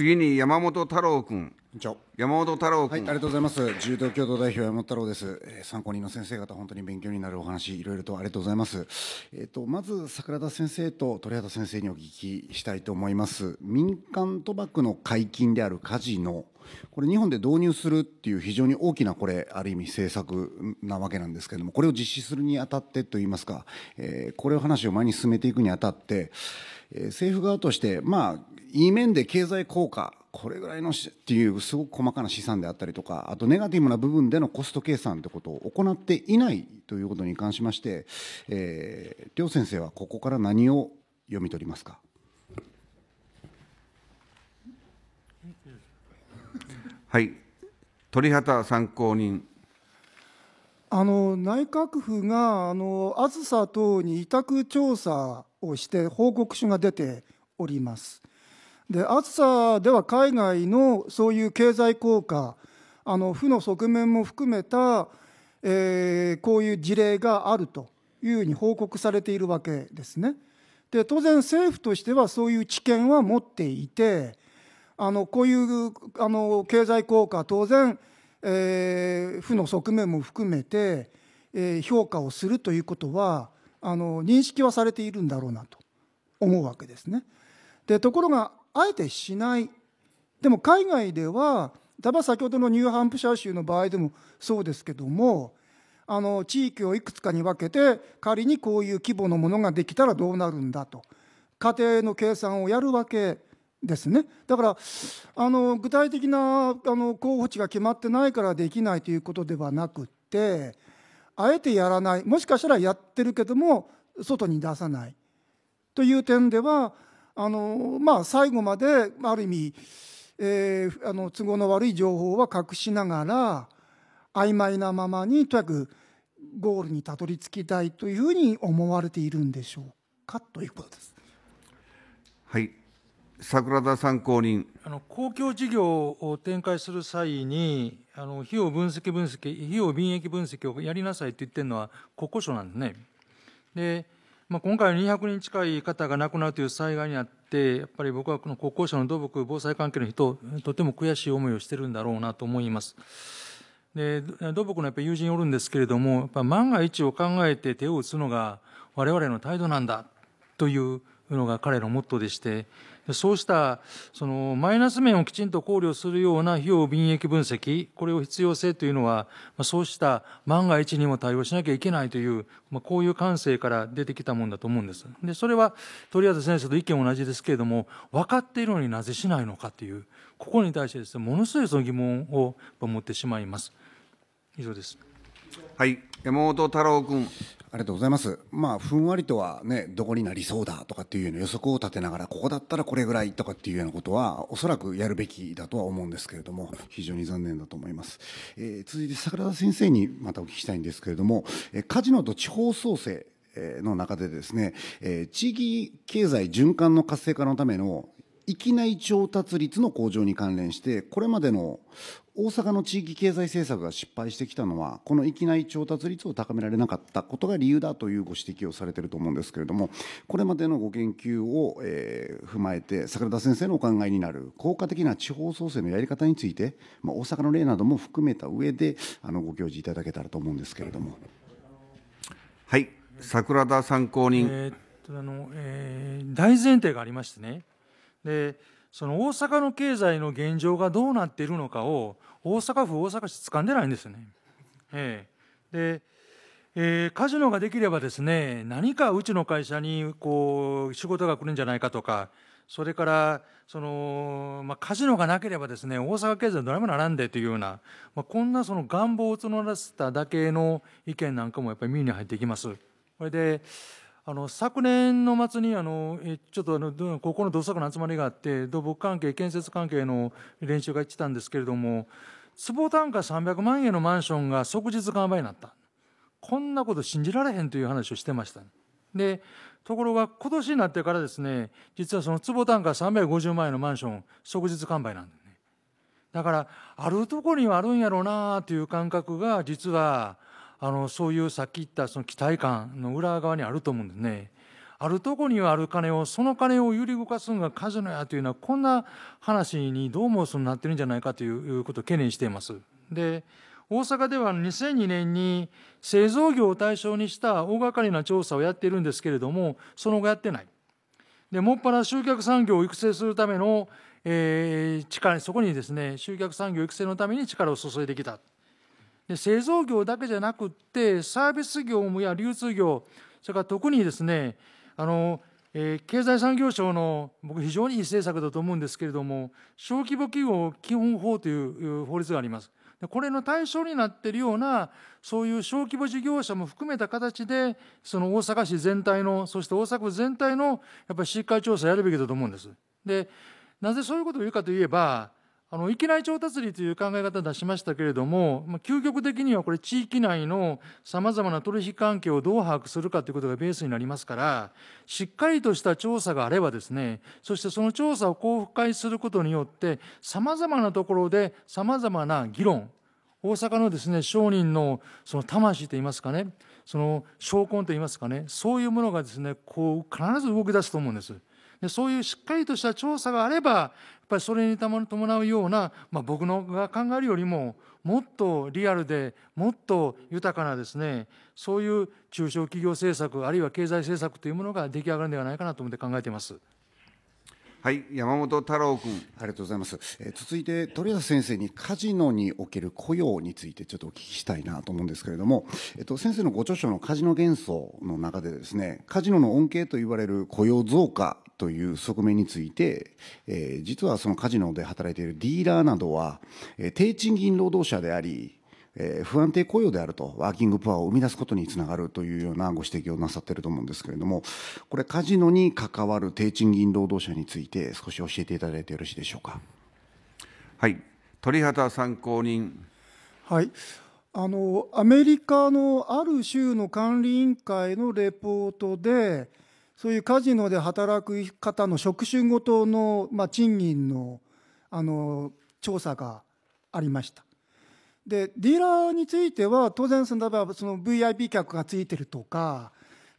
次に山本太郎君山本太郎はい、ありがとうございます。柔道共同代表山本太郎です。えー、参考人の先生方、本当に勉強になるお話、いろいろとありがとうございます。えっ、ー、と、まず桜田先生と鳥畑先生にお聞きしたいと思います。民間賭博の解禁であるカジノ。これ日本で導入するっていう非常に大きなこれある意味政策なわけなんですけれどもこれを実施するにあたってといいますか、えー、これを話を前に進めていくにあたって、えー、政府側としてまあいい面で経済効果これぐらいのっていうすごく細かな資産であったりとかあとネガティブな部分でのコスト計算ってことを行っていないということに関しまして、えー、両先生はここから何を読み取りますか はい鳥畑参考人あの内閣府があのあずさ等に委託調査をして報告書が出ております。で暑さでは海外のそういう経済効果あの負の側面も含めた、えー、こういう事例があるというふうに報告されているわけですね。で当然政府としてはそういう知見は持っていてあのこういうあの経済効果当然、えー、負の側面も含めて、えー、評価をするということはあの認識はされているんだろうなと思うわけですね。でところがあえてしないでも海外では例えば先ほどのニューハンプシャー州の場合でもそうですけどもあの地域をいくつかに分けて仮にこういう規模のものができたらどうなるんだと家庭の計算をやるわけですねだからあの具体的なあの候補地が決まってないからできないということではなくってあえてやらないもしかしたらやってるけども外に出さないという点ではあのまあ、最後まである意味、えー、あの都合の悪い情報は隠しながら曖昧なままにとにかくゴールにたどり着きたいというふうに思われているんでしょうかということです。はい桜田参考人あの公共事業を展開する際にあの費用分析分析費用便益分析をやりなさいと言ってるのは国交省なんですね。でまあ、今回200人近い方が亡くなるという災害にあって、やっぱり僕はこの国交省の土木防災関係の人、とても悔しい思いをしてるんだろうなと思います。で土木のやっぱ友人おるんですけれども、やっぱ万が一を考えて手を打つのが我々の態度なんだというのが彼のモットーでして、そうしたそのマイナス面をきちんと考慮するような費用便益分析、これを必要性というのは、そうした万が一にも対応しなきゃいけないという、まあ、こういう感性から出てきたもんだと思うんです。で、それはとりあえず先生と意見同じですけれども、分かっているのになぜしないのかという、ここに対してですね、ものすごいその疑問を持ってしまいます。以上です。はい、山本太郎君。ありがとうございます。まあ、ふんわりとはね、どこになりそうだとかっていうような予測を立てながら、ここだったらこれぐらいとかっていうようなことは、おそらくやるべきだとは思うんですけれども、非常に残念だと思います。えー、続いて、桜田先生にまたお聞きしたいんですけれども、えー、カジノと地方創生、の中でですね、えー、地域経済循環の活性化のための域内調達率の向上に関連して、これまでの大阪の地域経済政策が失敗してきたのは、この域内調達率を高められなかったことが理由だというご指摘をされていると思うんですけれども、これまでのご研究を、えー、踏まえて、桜田先生のお考えになる効果的な地方創生のやり方について、まあ、大阪の例なども含めた上で、あのご教示いただけたらと思うんですけれども。はい、桜田参考人。えー、っとあのえー、大前提がありましてね。でその大阪の経済の現状がどうなっているのかを大阪府大阪市掴んでないんですよね。えー、で、えー、カジノができればですね何かうちの会社にこう仕事が来るんじゃないかとかそれからその、まあ、カジノがなければですね大阪経済どれもならんでというような、まあ、こんなその願望を募らせただけの意見なんかもやっぱり耳に入ってきます。これであの昨年の末にあのちょっとあの高校の同作の集まりがあって土木関係建設関係の練習が行ってたんですけれども坪単価300万円のマンションが即日完売になったこんなこと信じられへんという話をしてました、でところが今年になってからですね実はその坪単価350万円のマンション即日完売なんだよねだからあるとこにはあるんやろうなという感覚が実はあのそういうさっき言ったその期待感の裏側にあると思うんですね。あるとこにはある金をその金を揺り動かすのがカジノやというのはこんな話にどうもそのなってるんじゃないかということを懸念しています。で大阪では2002年に製造業を対象にした大掛かりな調査をやっているんですけれどもその後やってない。でもっぱら集客産業を育成するための、えー、力そこにですね集客産業育成のために力を注いできた。で製造業だけじゃなくってサービス業や流通業それから特にですねあの、えー、経済産業省の僕非常にいい政策だと思うんですけれども小規模企業基本法という法律があります。これの対象になっているようなそういう小規模事業者も含めた形でその大阪市全体のそして大阪府全体のやっぱり市議会調査やるべきだと思うんです。でなぜそういうことを言うかといえばあの、域内調達理という考え方を出しましたけれども、まあ、究極的にはこれ地域内の様々な取引関係をどう把握するかということがベースになりますから、しっかりとした調査があればですね、そしてその調査を公開することによって、様々なところで様々な議論、大阪のですね、商人のその魂といいますかね、その証拠といいますかね、そういうものがですね、こう必ず動き出すと思うんです。そういうしっかりとした調査があればやっぱりそれに伴うような、まあ、僕のが考えるよりももっとリアルでもっと豊かなですねそういう中小企業政策あるいは経済政策というものが出来上がるんではないかなと思って考えています。はい、山本太郎君。ありがとうございます。えー、続いて鳥谷先生にカジノにおける雇用についてちょっとお聞きしたいなと思うんですけれども、えっと先生のご著書のカジノ幻想の中でですね、カジノの恩恵と言われる雇用増加という側面について、えー、実はそのカジノで働いているディーラーなどは、えー、低賃金労働者であり、えー、不安定雇用であるとワーキングパワーを生み出すことにつながるというようなご指摘をなさっていると思うんですけれどもこれカジノに関わる低賃金労働者について少し教えていただいてよろしいでしょうか。はい鳥畑参考人はいあのアメリカのある州の管理委員会のレポートでそういうカジノで働く方の職種ごとの、まあ、賃金のあの調査がありました。でディーラーについては当然その例えばその VIP 客がついてるとか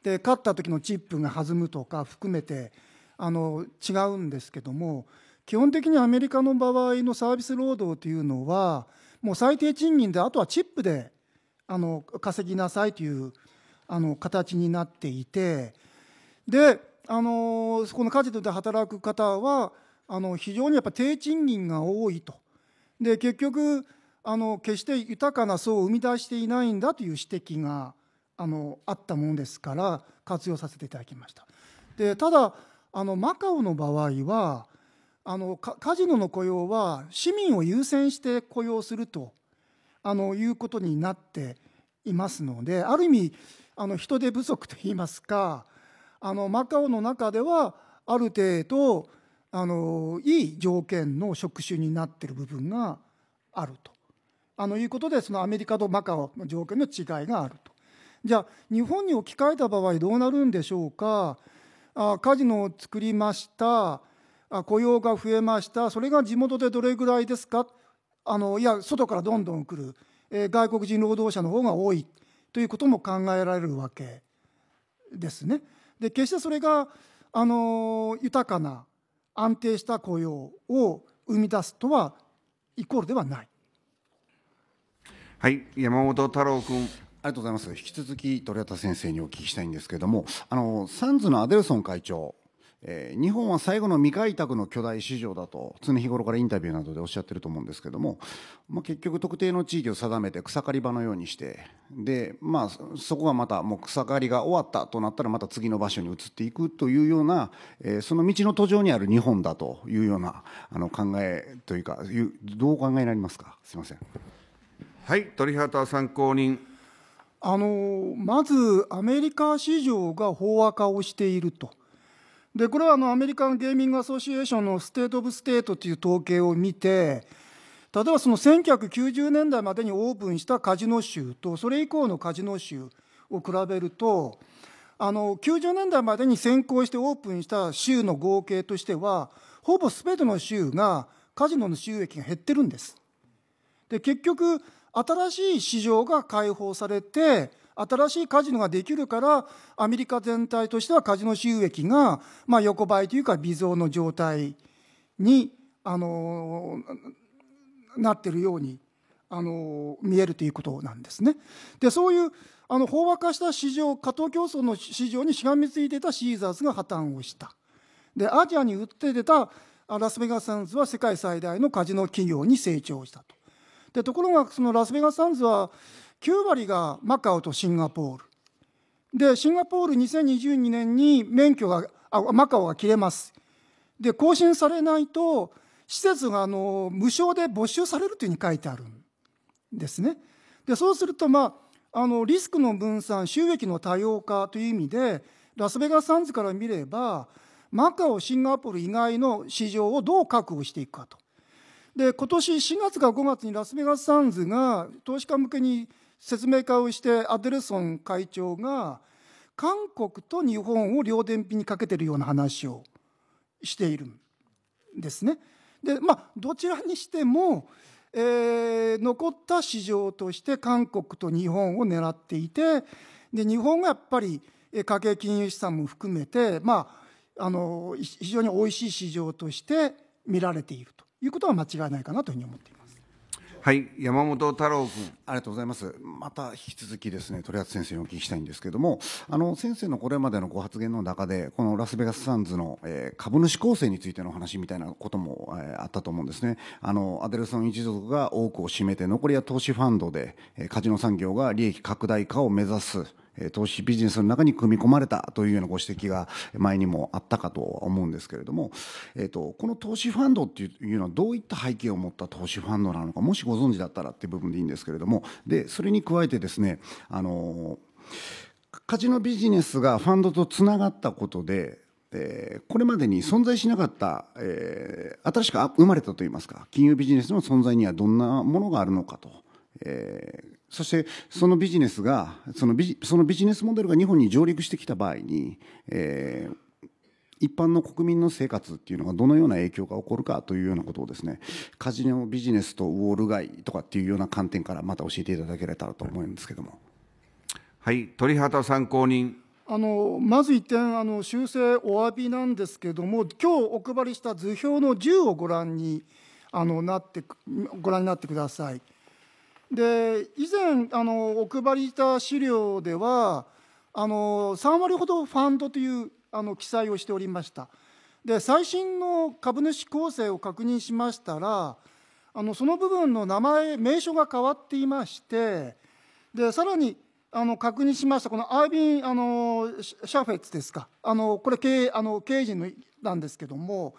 で勝った時のチップが弾むとか含めてあの違うんですけども基本的にアメリカの場合のサービス労働というのはもう最低賃金であとはチップであの稼ぎなさいというあの形になっていて。で、あのそこの家事で働く方はあの非常にやっぱ低賃金が多いと。で結局あの決して豊かな層を生み出していないんだという指摘があのあったものですから活用させていただきました。でただあのマカオの場合はあのカジノの雇用は市民を優先して雇用するとあのいうことになっていますのである意味あの人手不足といいますかあのマカオの中ではある程度あのいい条件の職種になってる部分があるとあのいうことでそのアメリカとマカオの条件の違いがあるとじゃあ日本に置き換えた場合どうなるんでしょうかあカジノを作りましたあ雇用が増えましたそれが地元でどれぐらいですかあのいや外からどんどん来る、えー、外国人労働者の方が多いということも考えられるわけですね。で決してそれがあの豊かな安定した雇用を生み出すとはイコールではない。はい、山本太郎君。ありがとうございます。引き続き、鳥畑先生にお聞きしたいんですけれども、あの、サンズのアデルソン会長えー、日本は最後の未開拓の巨大市場だと常日頃からインタビューなどでおっしゃってると思うんですけども、まあ、結局特定の地域を定めて草刈り場のようにしてで、まあ、そこがまたもう草刈りが終わったとなったらまた次の場所に移っていくというような、えー、その道の途上にある日本だというようなあの考えというかどうお考えになりますかすいません。はい鳥畑参考人あのまずアメリカ市場が飽和化をしているとでこれはあのアメリカンゲーミングアソシエーションのステート・オブ・ステートという統計を見て例えばその1990年代までにオープンしたカジノ州とそれ以降のカジノ州を比べるとあの90年代までに先行してオープンした州の合計としてはほぼすべての州がカジノの収益が減ってるんです。で結局新しい市場が開放されて新しいカジノができるからアメリカ全体としてはカジノ収益が、まあ、横ばいというか微増の状態に、あのなってるように、あの見えるということなんですね。でそういうあの飽和化した市場過当競争の市場にしがみついていたシーザーズが破綻をした。でアジアに売って出たラスベガスサンズは世界最大のカジノ企業に成長したと。でところがそのラスベガスサンズは9割がマカオとシンガポールでシンガポール2022年に免許があマカオが切れますで更新されないと施設があの無償で没収されるというふうに書いてあるんですねでそうすると、まあ、あのリスクの分散収益の多様化という意味でラスベガスサンズから見ればマカオシンガポール以外の市場をどう確保していくかとで今年4月か5月にラスベガスサンズが投資家向けに説明会をしてアデルソン会長が韓国と日本を両電費にかけてるような話をしているんですね。でまあどちらにしても、えー、残った市場として韓国と日本を狙っていてで日本がやっぱり家計金融資産も含めて、まあ、あの非常においしい市場として見られているということは間違いないかなというふうに思っています。はい、山本太郎君。ありがとうございます。また引き続きですね、鳥谷先生にお聞きしたいんですけども、あの先生のこれまでのご発言の中で、このラスベガスサンズの、えー、株主構成についての話みたいなことも、えー、あったと思うんですね。あのアデルソン一族が多くを占めて、残りは投資ファンドで、えー、カジノ産業が利益拡大化を目指す。投資ビジネスの中に組み込まれたというようなご指摘が前にもあったかと思うんですけれども、えー、とこの投資ファンドっていうのはどういった背景を持った投資ファンドなのかもしご存知だったらっていう部分でいいんですけれどもでそれに加えてですねあのカジノビジネスがファンドとつながったことでえー、これまでに存在しなかった、えー、新しく生まれたといいますか金融ビジネスの存在にはどんなものがあるのかと、えー、そしてそのビジネスがそのビそのビジネスモデルが日本に上陸してきた場合に、えー、一般の国民の生活っていうのがどのような影響が起こるかというようなことをですねカジノビジネスとウォール街とかっていうような観点からまた教えていただけれたらと思うんですけども。はい鳥畑参考人あのまず一点あの修正お詫びなんですけども今日お配りした図表の10をご覧にあのなってご覧になってください。で以前あのお配りした資料ではあの3割ほどファンドというあの記載をしておりましたで最新の株主構成を確認しましたらあのその部分の名前名称が変わっていましてでさらにあの確認しましたこのアイビンあのシャフェッツですかあのこれ経あの経営陣のなんですけども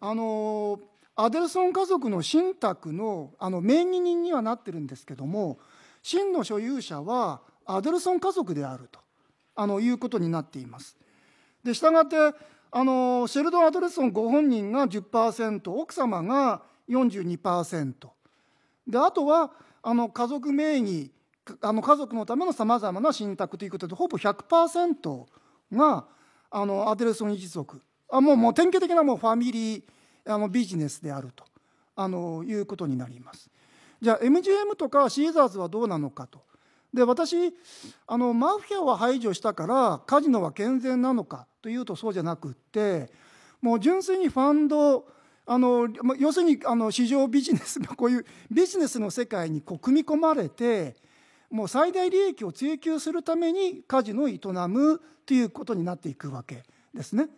あのアデルソン家族の信託のあの名義人にはなってるんですけども真の所有者はアデルソン家族であるとあのいうことになっています。でしたがってあのシェルドン・アデルソンご本人が10%奥様が42%であとはあの家族名義あの家族のためのさまざまな信託ということでほぼ100%があのアデルソン一族あもうもう典型的なもうファミリーあのビジネスであるとあのいうことになります。じゃあ MGM とかシーザーズはどうなのかと。で私あのマフィアは排除したからカジノは健全なのかというとそうじゃなくってもう純粋にファンドあの要するにあの市場ビジネスが、こういうビジネスの世界にこう組み込まれてもう最大利益を追求するためにカジノを営むということになっていくわけですね。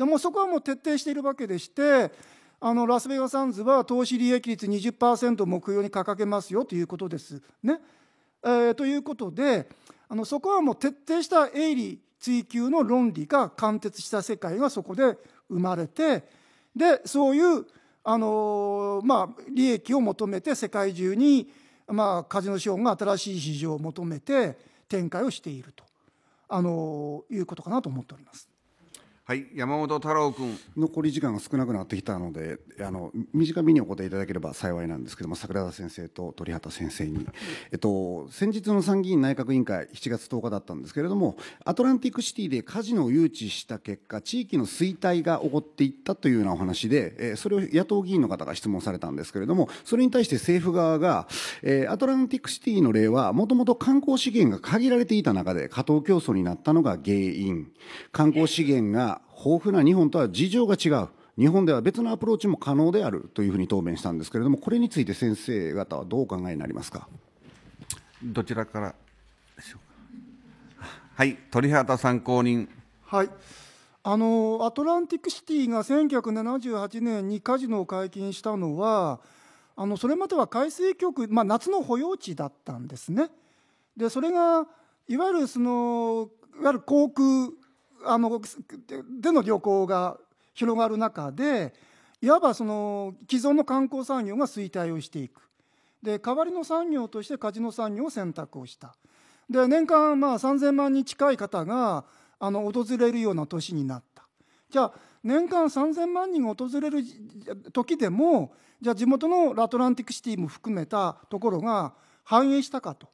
でもそこはもう徹底しているわけでしてあのラスベガスサンズは投資利益率20%を目標に掲げますよということです。ねえー、ということであのそこはもう徹底した営利追求の論理が貫徹した世界がそこで生まれてでそういうあのー、まあ、利益を求めて世界中に、まあ、カジノ資本が新しい市場を求めて展開をしていると、あのー、いうことかなと思っております。はい、山本太郎君残り時間が少なくなってきたのであの短めにお答えいただければ幸いなんですけども桜田先生と鳥畑先生に、えっと、先日の参議院内閣委員会7月10日だったんですけれどもアトランティックシティでカジノを誘致した結果地域の衰退が起こっていったというようなお話で、えそれを野党議員の方が質問されたんですけれどもそれに対して政府側が、えアトランティックシティの例はもともと観光資源が限られていた中で過当競争になったのが原因観光資源が豊富な日本とは事情が違う。日本では別のアプローチも可能であるというふうに答弁したんですけれども、これについて先生方はどうお考えになりますかどちらからでしょうか。はい、鳥畑参考人。はい、あのアトランティックシティが1978年にカジノを解禁したのは、あのそれまでは海水局、まあ、夏の保養地だったんですね。でそれがいわゆるそのいわゆる航空あのでの旅行が広がる中でいわばその既存の観光産業が衰退をしていくで代わりの産業としてカジノ産業を選択をしたで年間まあ3000万人近い方があの訪れるような年になったじゃあ年間3000万人が訪れる時でもじゃあ地元のラトランティックシティも含めたところが繁栄したかと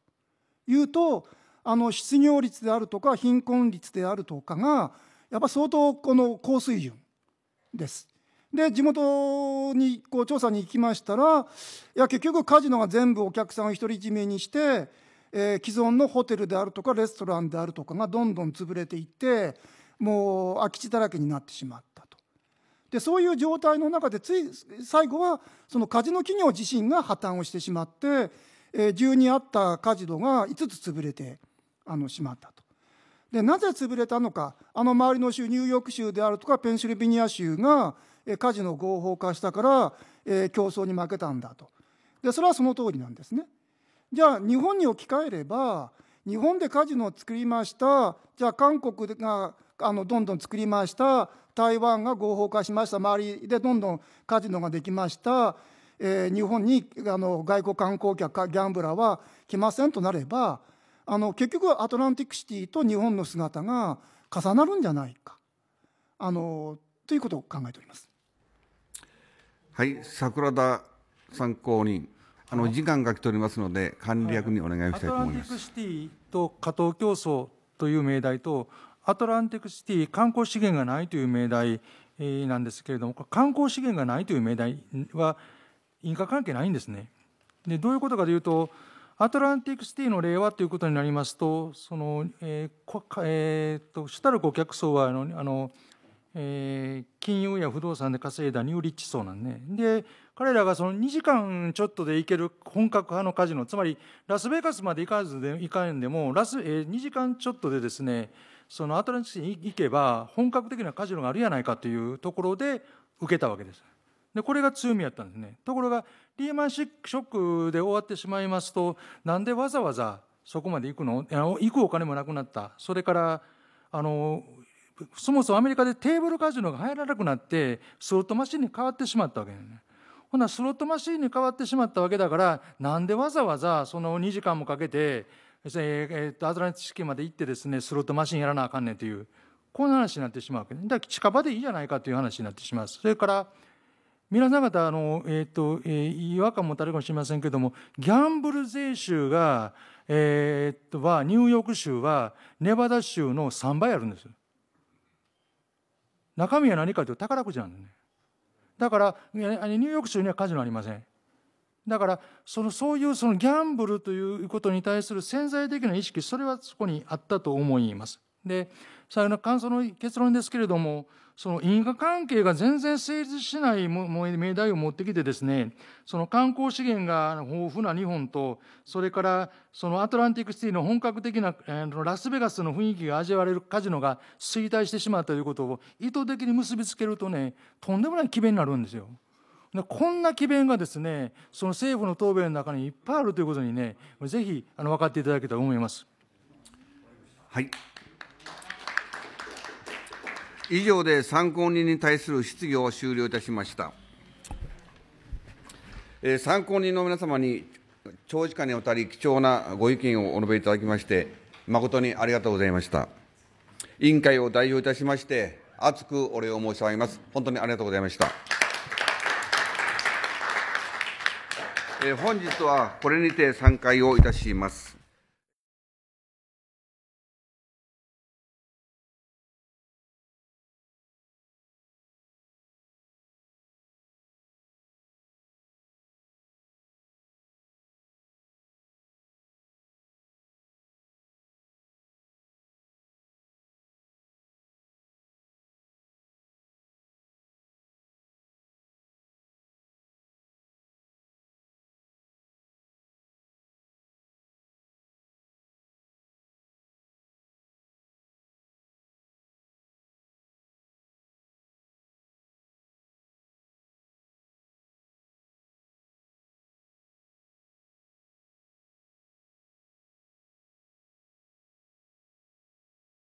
いうとあの失業率であるとか貧困率であるとかがやっぱ相当この高水準です。で地元にこう調査に行きましたらいや結局カジノが全部お客さんを独り占めにして、えー、既存のホテルであるとかレストランであるとかがどんどん潰れていってもう空き地だらけになってしまったと。でそういう状態の中でつい最後はそのカジノ企業自身が破綻をしてしまって、えー、12あったカジノが5つ潰れてあのしまったと。でなぜ潰れたのかあの周りの州ニューヨーク州であるとかペンシルベニア州がカジノ合法化したから、えー、競争に負けたんだとでそれはその通りなんですね。じゃあ日本に置き換えれば日本でカジノを作りましたじゃあ韓国があのどんどん作りました台湾が合法化しました周りでどんどんカジノができました、えー、日本にあの外国観光客ギャンブラーは来ませんとなればあの結局アトランティックシティと日本の姿が重なるんじゃないかあのということを考えております。はい桜田参考人あの時間が来ておりますので管理役にお願いしたいと思います。アトランティックシティと加藤競争という命題とアトランティックシティ観光資源がないという命題なんですけれども観光資源がないという命題は因果関係ないんですね。でどういうことかというとアトランティックシティの令和ということになりますと、そのえーえーと、主たる顧客層はあのあの、えー、金融や不動産で稼いだニューリッチ層なんで、で彼らがその2時間ちょっとで行ける本格派のカジノ、つまりラスベガスまで行かずで行かんでもラス、えー、2時間ちょっとでですね、そのアトランティックシティに行けば、本格的なカジノがあるやないかというところで受けたわけです。でこれが強みやったんですねところがリーマンショックで終わってしまいますとなんでわざわざそこまで行くの行くお金もなくなったそれからあのそもそもアメリカでテーブルカジノが入らなくなってスロットマシンに変わってしまったわけですねほなスロットマシンに変わってしまったわけだからなんでわざわざその2時間もかけてえー、っとアトランティスクまで行ってですねスロットマシンやらなあかんねんというこんな話になってしまうわけで、ね、だから近場でいいじゃないかという話になってしまうそれから皆さん方あの、えーとえー、違和感もたれるかもしれませんけれどもギャンブル税収が、えー、っとはニューヨーク州はネバダ州の3倍あるんです中身は何かというと宝くじなんですねだからニューヨーク州にはカジノありませんだからそのそういうそのギャンブルということに対する潜在的な意識それはそこにあったと思いますで最後の感想の結論ですけれどもその因果関係が全然成立しない命題を持ってきてですねその観光資源が豊富な日本とそれからそのアトランティックシティの本格的な、えラスベガスの雰囲気が味わわれるカジノが衰退してしまったということを意図的に結びつけるとねとんでもない詭弁になるんですよ。でこんな詭弁がですねその政府の答弁の中にいっぱいあるということにねぜひあの分かっていただけたらと思います。はい以上で参考人に対する質疑を終了いたしました。え参考人の皆様に長時間にわたり貴重なご意見をお述べいただきまして、誠にありがとうございました。委員会を代表いたしまして、厚くお礼を申し上げます。本当にありがとうございました。え本日はこれにて散会をいたします。